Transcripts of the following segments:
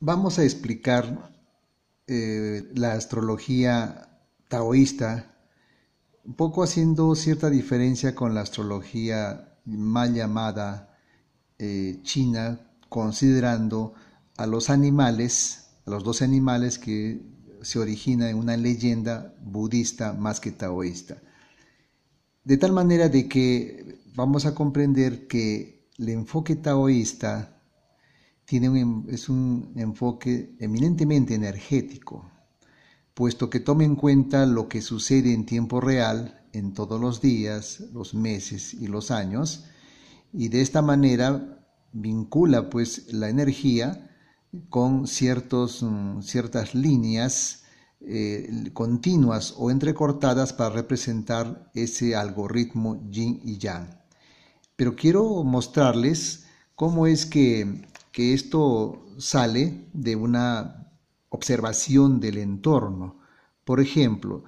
vamos a explicar eh, la astrología taoísta, un poco haciendo cierta diferencia con la astrología mal llamada eh, china, considerando a los animales, a los dos animales que se origina en una leyenda budista más que taoísta. De tal manera de que vamos a comprender que el enfoque taoísta tiene em, es un enfoque eminentemente energético, puesto que toma en cuenta lo que sucede en tiempo real, en todos los días, los meses y los años, y de esta manera vincula pues la energía con ciertos, mm, ciertas líneas eh, continuas o entrecortadas para representar ese algoritmo yin y yang. Pero quiero mostrarles cómo es que que esto sale de una observación del entorno. Por ejemplo,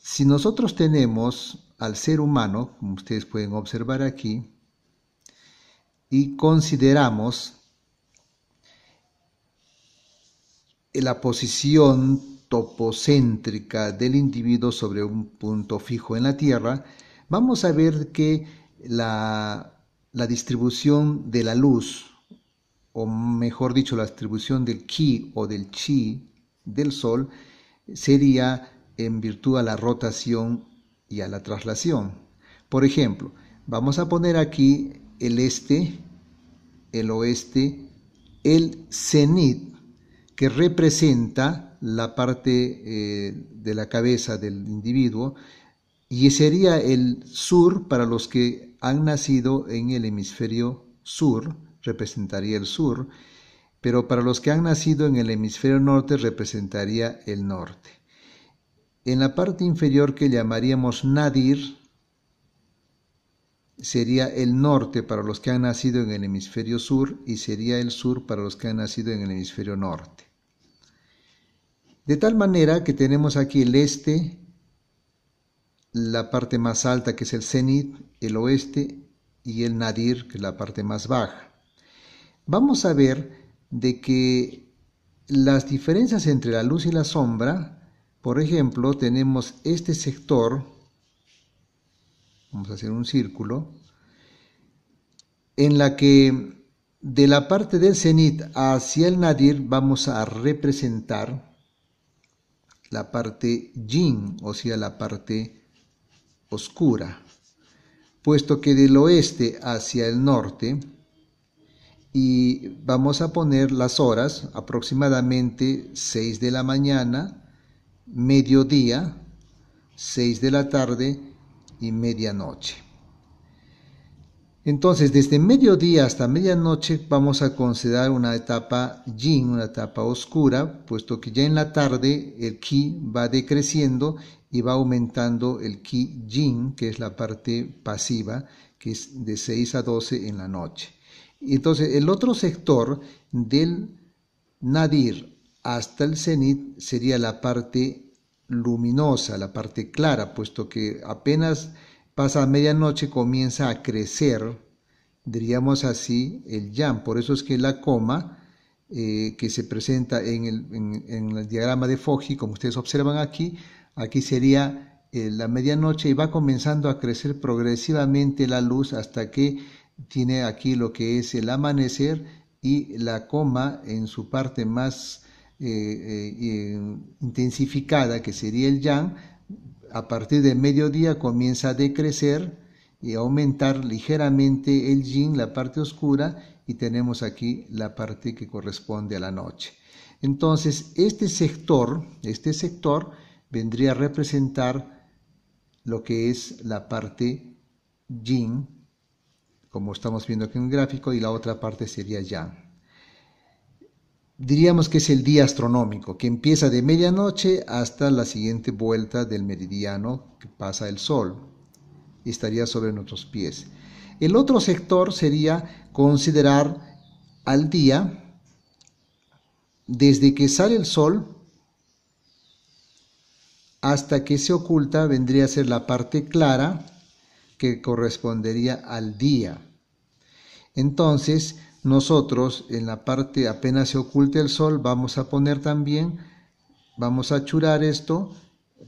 si nosotros tenemos al ser humano, como ustedes pueden observar aquí, y consideramos la posición topocéntrica del individuo sobre un punto fijo en la Tierra, vamos a ver que la, la distribución de la luz o mejor dicho, la distribución del ki o del chi del sol sería en virtud a la rotación y a la traslación. Por ejemplo, vamos a poner aquí el este, el oeste, el cenit, que representa la parte eh, de la cabeza del individuo, y sería el sur para los que han nacido en el hemisferio sur, representaría el sur, pero para los que han nacido en el hemisferio norte representaría el norte. En la parte inferior que llamaríamos nadir sería el norte para los que han nacido en el hemisferio sur y sería el sur para los que han nacido en el hemisferio norte. De tal manera que tenemos aquí el este, la parte más alta que es el cenit, el oeste y el nadir que es la parte más baja vamos a ver de que las diferencias entre la luz y la sombra, por ejemplo, tenemos este sector, vamos a hacer un círculo, en la que de la parte del cenit hacia el nadir vamos a representar la parte yin, o sea, la parte oscura, puesto que del oeste hacia el norte, y vamos a poner las horas aproximadamente 6 de la mañana, mediodía, 6 de la tarde y medianoche. Entonces, desde mediodía hasta medianoche vamos a considerar una etapa yin, una etapa oscura, puesto que ya en la tarde el ki va decreciendo y va aumentando el ki yin, que es la parte pasiva, que es de 6 a 12 en la noche. Entonces, el otro sector del nadir hasta el cenit sería la parte luminosa, la parte clara, puesto que apenas pasa medianoche comienza a crecer, diríamos así, el yam. Por eso es que la coma eh, que se presenta en el, diagrama de Foji, como ustedes observan aquí, aquí sería eh, la medianoche y va comenzando a crecer progresivamente la luz hasta que tiene aquí lo que es el amanecer y la coma en su parte más eh, eh, eh, intensificada, que sería el yang, a partir de mediodía comienza a decrecer y aumentar ligeramente el yin, la parte oscura, y tenemos aquí la parte que corresponde a la noche. Entonces, este sector, este sector vendría a representar lo que es la parte yin como estamos viendo aquí en el gráfico, y la otra parte sería ya. Diríamos que es el día astronómico, que empieza de medianoche hasta la siguiente vuelta del meridiano que pasa el sol. y Estaría sobre nuestros pies. El otro sector sería considerar al día desde que sale el sol hasta que se oculta vendría a ser la parte clara que correspondería al día. Entonces, nosotros en la parte apenas se oculte el sol vamos a poner también, vamos a churar esto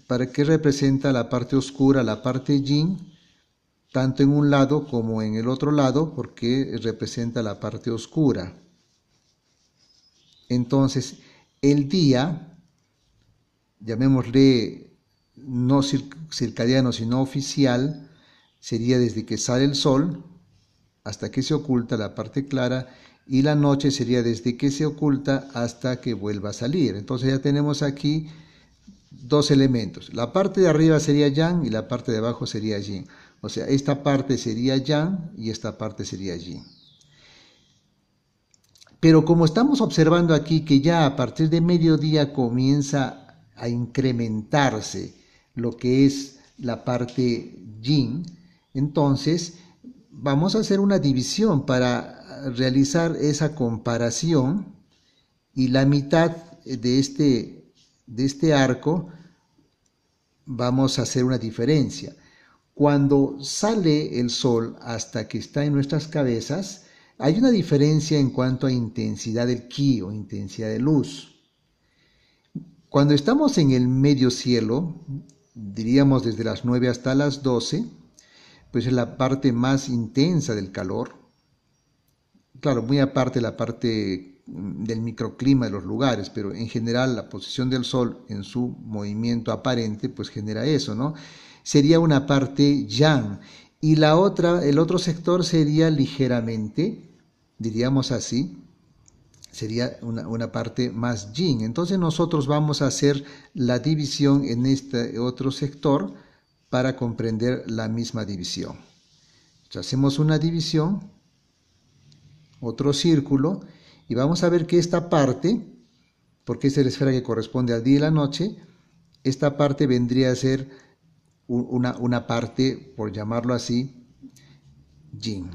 para que representa la parte oscura, la parte yin, tanto en un lado como en el otro lado, porque representa la parte oscura. Entonces, el día, llamémosle no circadiano, sino oficial, sería desde que sale el sol hasta que se oculta la parte clara y la noche sería desde que se oculta hasta que vuelva a salir. Entonces ya tenemos aquí dos elementos. La parte de arriba sería yang y la parte de abajo sería yin. O sea, esta parte sería yang y esta parte sería yin. Pero como estamos observando aquí que ya a partir de mediodía comienza a incrementarse lo que es la parte yin, entonces, vamos a hacer una división para realizar esa comparación y la mitad este, de este, arco vamos a hacer una diferencia. Cuando sale el sol hasta que está en nuestras cabezas, hay una diferencia en cuanto a intensidad del ki o intensidad de luz. Cuando estamos en el medio cielo, diríamos desde las 9 hasta las 12, pues es la parte más intensa del calor. Claro, muy aparte la parte mm, del microclima de los lugares, pero en general la posición del Sol en su movimiento aparente, pues genera eso, ¿no? Sería una parte yang. Y la otra, el otro sector sería ligeramente, diríamos así, sería una, una, parte más yin. Entonces nosotros vamos a hacer la división en este otro sector para comprender la misma división. hacemos una división, otro círculo, y vamos a ver que esta parte, porque es la esfera que corresponde al día y la noche, esta parte vendría a ser una, parte, por llamarlo así, yin.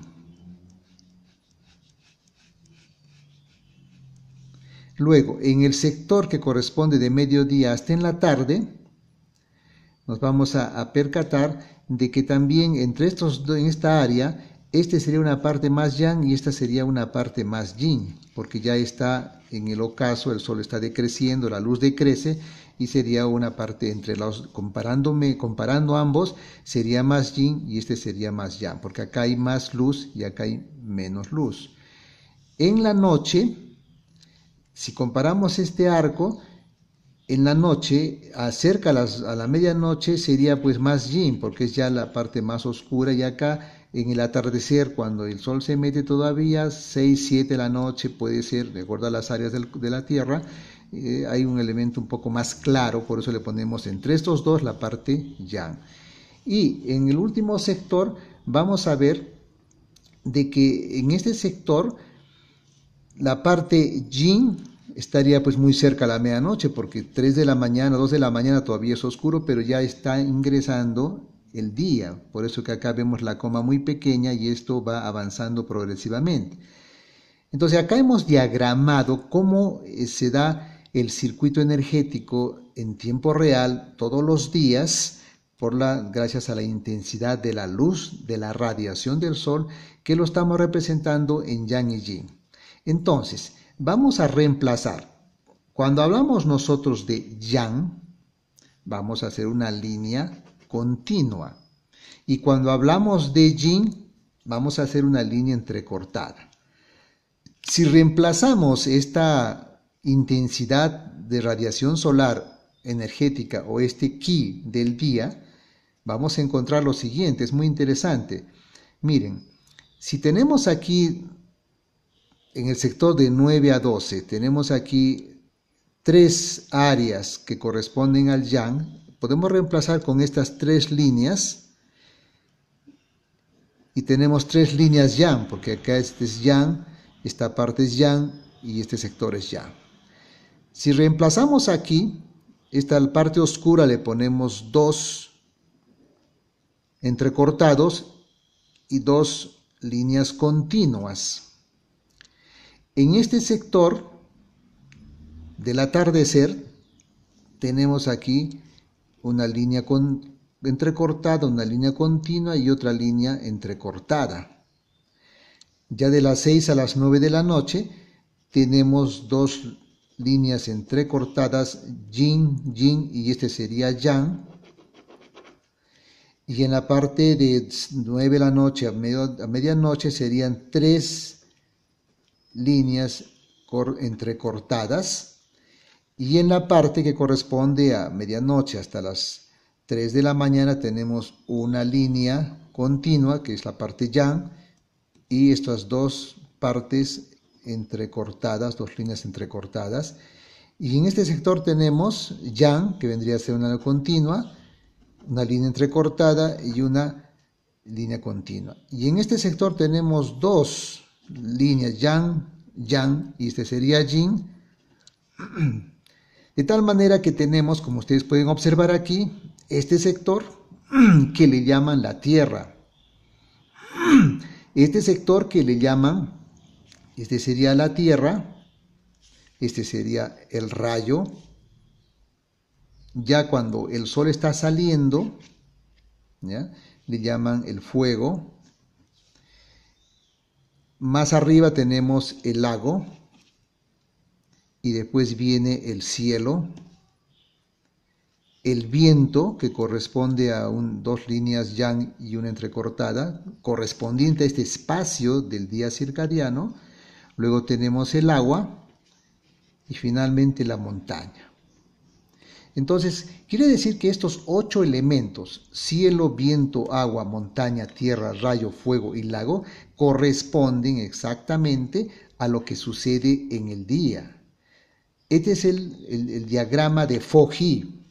Luego, en el sector que corresponde de mediodía hasta en la tarde, nos vamos a, percatar de que también entre estos, dos en esta área, este sería una parte más yang y esta sería una parte más yin, porque ya está en el ocaso, el sol está decreciendo, la luz decrece y sería una parte entre los, comparándome, comparando ambos, sería más yin y este sería más yang, porque acá hay más luz y acá hay menos luz. En la noche, si comparamos este arco, en la noche, acerca a, las, a la medianoche, sería pues más yin, porque es ya la parte más oscura, y acá en el atardecer, cuando el sol se mete todavía, 6, 7 de la noche puede ser, de acuerdo a las áreas de la Tierra, eh, hay un elemento un poco más claro, por eso le ponemos entre estos dos la parte yang. Y en el último sector vamos a ver de que en este sector la parte yin estaría pues muy cerca a la medianoche, porque 3 de la mañana, 2 de la mañana todavía es oscuro, pero ya está ingresando el día. Por eso que acá vemos la coma muy pequeña y esto va avanzando progresivamente. Entonces acá hemos diagramado cómo eh, se da el circuito energético en tiempo real todos los días por la, gracias a la intensidad de la luz, de la radiación del sol, que lo estamos representando en yang y yin. Entonces, Vamos a reemplazar. Cuando hablamos nosotros de yang, vamos a hacer una línea continua. Y cuando hablamos de yin, vamos a hacer una línea entrecortada. Si reemplazamos esta intensidad de radiación solar energética o este Qi del día, vamos a encontrar lo siguiente, es muy interesante. Miren, si tenemos aquí en el sector de 9 a 12 tenemos aquí tres áreas que corresponden al yang. Podemos reemplazar con estas tres líneas. Y tenemos tres líneas yang, porque acá este es yang, esta parte es yang y este sector es yang. Si reemplazamos aquí, esta parte oscura le ponemos dos entrecortados y dos líneas continuas. En este sector del atardecer tenemos aquí una línea entrecortada, una línea continua y otra línea entrecortada. Ya de las 6 a las 9 de la noche tenemos dos líneas entrecortadas, yin, yin y este sería yang. Y en la parte de 9 de la noche a, medianoche serían tres líneas entrecortadas y en la parte que corresponde a medianoche hasta las 3 de la mañana tenemos una línea continua que es la parte yang y estas dos partes entrecortadas, dos líneas entrecortadas. Y en este sector tenemos yang, que vendría a ser una continua, una línea entrecortada y una línea continua. Y en este sector tenemos dos línea yang, yang, y este sería yin. De tal manera que tenemos, como ustedes pueden observar aquí, este sector que le llaman la tierra. Este sector que le llaman, este sería la tierra, este sería el rayo. Ya cuando el sol está saliendo, ¿ya? le llaman el fuego, más arriba tenemos el lago y después viene el cielo, el viento que corresponde a un, dos líneas yang y una entrecortada, correspondiente a este espacio del día circadiano. Luego tenemos el agua y finalmente la montaña. Entonces, quiere decir que estos ocho elementos, cielo, viento, agua, montaña, tierra, rayo, fuego y lago, corresponden exactamente a lo que sucede en el día. Este es el, diagrama de Foji.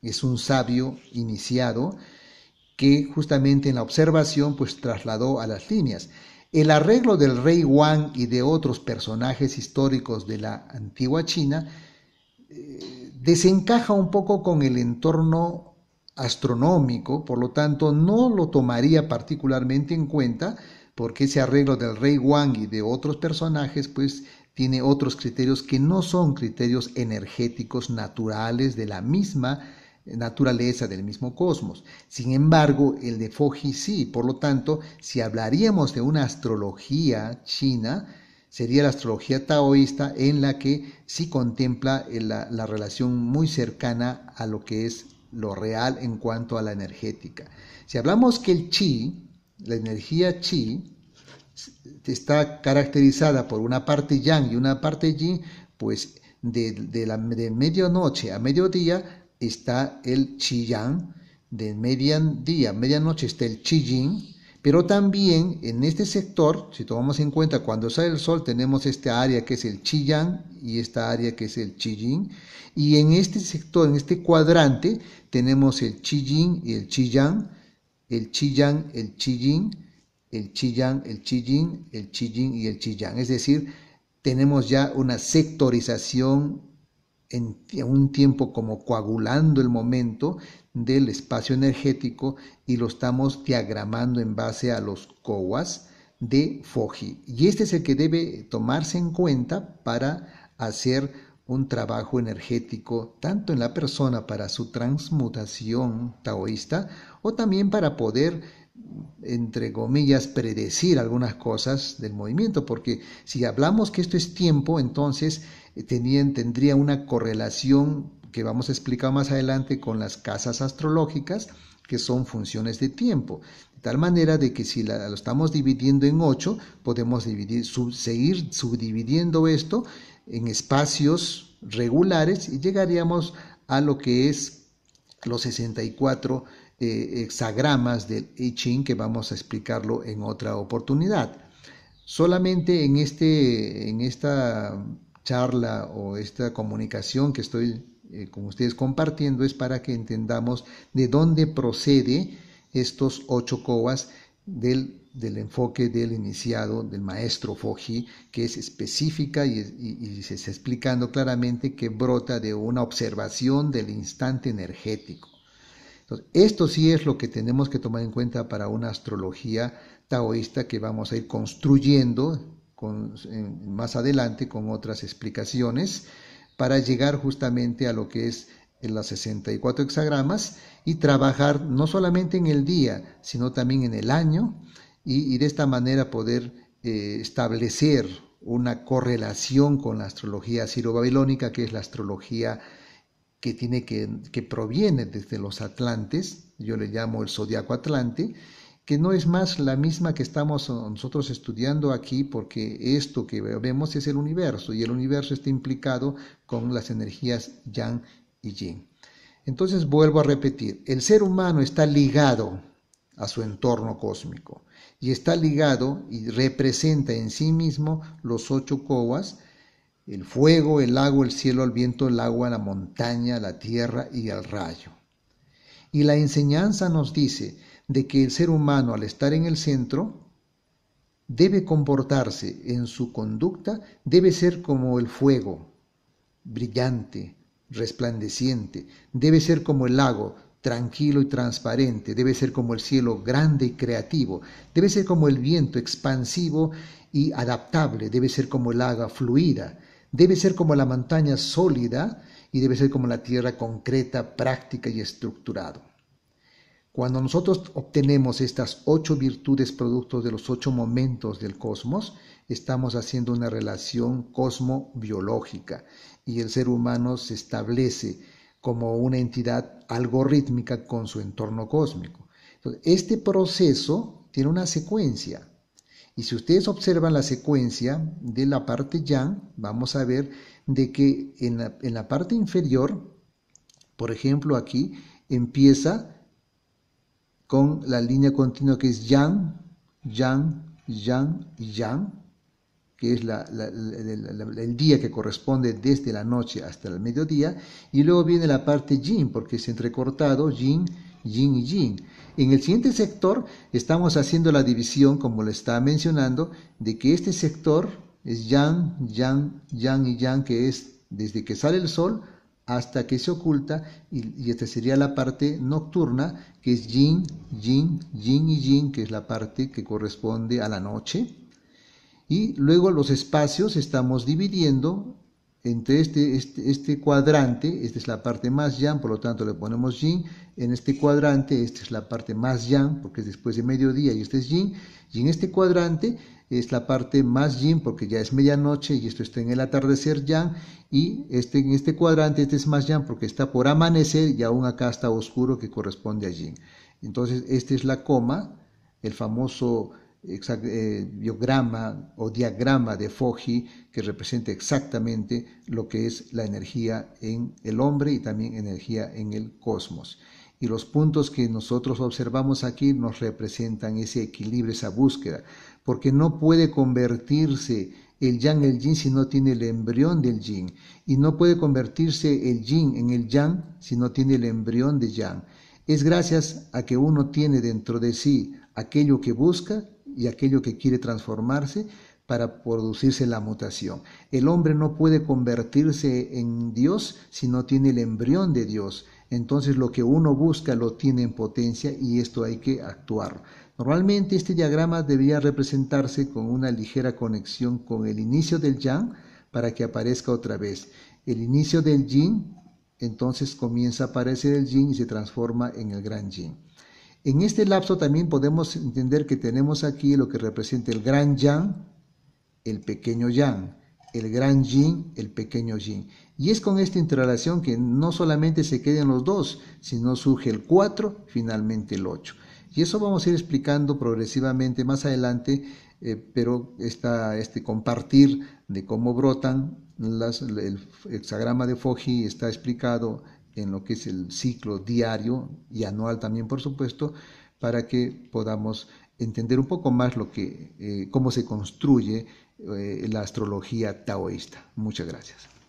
Es un sabio iniciado que justamente en la observación pues trasladó a las líneas. El arreglo del rey Wang y de otros personajes históricos de la antigua China eh, desencaja un poco con el entorno astronómico, por lo tanto no lo tomaría particularmente en cuenta, porque ese arreglo del rey Wang y de otros personajes, pues tiene otros criterios que no son criterios energéticos naturales de la misma eh, naturaleza del mismo cosmos. Sin embargo, el de Foji sí, por lo tanto, si hablaríamos de una astrología china, sería la astrología taoísta en la que sí contempla eh, la, relación muy cercana a lo que es lo real en cuanto a la energética. Si hablamos que el chi, la energía chi, está caracterizada por una parte yang y una parte yin, pues de, la, de medianoche a mediodía está el chi yang, de mediodía a medianoche está el chi yin, pero también en este sector, si tomamos en cuenta cuando sale el sol, tenemos esta área que es el Chillán y esta área que es el Chillín. Y en este sector, en este cuadrante, tenemos el Chillín y el Chillán, el Chillán, el Chillín, el Chillán, el Chillín, el Chillín y el Chillán. Es decir, tenemos ya una sectorización en un tiempo como coagulando el momento del espacio energético y lo estamos diagramando en base a los COAS de foji. Y este es el que debe tomarse en cuenta para hacer un trabajo energético tanto en la persona para su transmutación taoísta o también para poder entre comillas, predecir algunas cosas del movimiento, porque si hablamos que esto es tiempo, entonces eh, tendría una correlación que vamos a explicar más adelante con las casas astrológicas, que son funciones de tiempo. De tal manera de que si lo estamos dividiendo en ocho, podemos dividir, seguir subdividiendo esto en espacios regulares y llegaríamos a lo que es los 64 eh, hexagramas del I Ching, que vamos a explicarlo en otra oportunidad. Solamente en, este, en esta charla o esta comunicación que estoy eh, con ustedes compartiendo es para que entendamos de dónde procede estos ocho cobas del, enfoque del iniciado, del maestro Foji, que es específica y, se está explicando claramente que brota de una observación del instante energético. esto sí es lo que tenemos que tomar en cuenta para una astrología taoísta que vamos a ir construyendo más adelante con otras explicaciones para llegar justamente a lo que es en las 64 hexagramas y trabajar no solamente en el día, sino también en el año y, de esta manera poder eh, establecer una correlación con la astrología babilónica que es la astrología que, tiene que proviene desde los atlantes, yo le llamo el zodiaco atlante, que no es más la misma que estamos nosotros estudiando aquí, porque esto que vemos es el universo, y el universo está implicado con las energías yang y yin. Entonces vuelvo a repetir, el ser humano está ligado a su entorno cósmico y está ligado y representa en sí mismo los ocho koas, el fuego, el agua, el cielo, el viento, el agua, la montaña, la tierra y el rayo. Y la enseñanza nos dice de que el ser humano al estar en el centro debe comportarse en su conducta, debe ser como el fuego, brillante, resplandeciente, debe ser como el lago, tranquilo y transparente, debe ser como el cielo grande y creativo, debe ser como el viento expansivo y adaptable, debe ser como el agua fluida, debe ser como la montaña sólida y debe ser como la tierra concreta, práctica y estructurada. Cuando nosotros obtenemos estas ocho virtudes producto de los ocho momentos del cosmos, estamos haciendo una relación cosmo-biológica y el ser humano se establece como una entidad algorítmica con su entorno cósmico. este proceso tiene una secuencia. Y si ustedes observan la secuencia de la parte yang, vamos a ver de que en la parte inferior, por ejemplo aquí, empieza con la línea continua que es yang, yang, yang yang, que es el día que corresponde desde la noche hasta el mediodía, y luego viene la parte yin, porque es entrecortado, yin, yin y yin. En el siguiente sector estamos haciendo la división, como le estaba mencionando, de que este sector es yang, yang, yang y yang, que es desde que sale el sol hasta que se oculta, y, esta sería la parte nocturna, que es yin, yin, yin y yin, que es la parte que corresponde a la noche. Y luego los espacios estamos dividiendo entre este, este, este cuadrante, esta es la parte más yang, por lo tanto le ponemos yin, en este cuadrante, esta es la parte más yang, porque es después de mediodía y este es yin, y en este cuadrante es la parte más yin porque ya es medianoche y esto está en el atardecer yang y este en este cuadrante este es más yang porque está por amanecer y aún acá está oscuro que corresponde a yin. Entonces, esta es la coma, el famoso eh, biograma o diagrama de Foji que representa exactamente lo que es la energía en el hombre y también energía en el cosmos y los puntos que nosotros observamos aquí nos representan ese equilibrio, esa búsqueda porque no puede convertirse el yang, en el yin, si no tiene el embrión del yin. Y no puede convertirse el yin en el yang si no tiene el embrión de yang. Es gracias a que uno tiene dentro de sí aquello que busca y aquello que quiere transformarse para producirse la mutación. El hombre no puede convertirse en Dios si no tiene el embrión de Dios. Entonces lo que uno busca lo tiene en potencia y esto hay que actuar. Normalmente este diagrama debía representarse con una ligera conexión con el inicio del yang para que aparezca otra vez. El inicio del yin entonces comienza a aparecer el yin y se transforma en el gran yin. En este lapso también podemos entender que tenemos aquí lo que representa el gran yang, el pequeño yang, el gran yin, el pequeño yin. Y es con esta interrelación que no solamente se quedan los dos, sino surge el 4, finalmente el ocho. Y eso vamos a ir explicando progresivamente más adelante, eh, pero esta, este compartir de cómo brotan, el hexagrama de Foji está explicado en lo que es el ciclo diario y anual también, por supuesto, para que podamos entender un poco más lo que, eh, cómo se construye eh, la astrología taoísta. Muchas gracias.